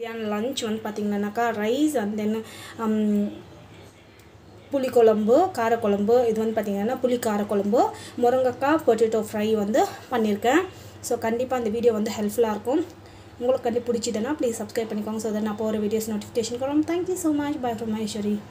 மத்தியான லஞ்ச் வந்து பார்த்திங்கன்னாக்கா ரைஸ் அண்ட் தென் um, புளிக்குழம்பு காரக்குழம்பு இது வந்து பார்த்திங்கன்னா புளி காரக்குழம்பு முருங்கக்காய் பொட்டேட்டோ ஃப்ரை வந்து பண்ணியிருக்கேன் ஸோ கண்டிப்பாக அந்த வீடியோ வந்து ஹெல்ப்ஃபுல்லாக இருக்கும் உங்களுக்கு கண்டிப்பாக பிடிச்சிதுன்னா ப்ளீஸ் சப்ஸ்கிரைப் பண்ணிக்கோங்க ஸோ தட் நான் போகிற வீடியோஸ் நோட்டிஃபிகேஷன் கொடுக்கும் thank you so much bye from Maheswari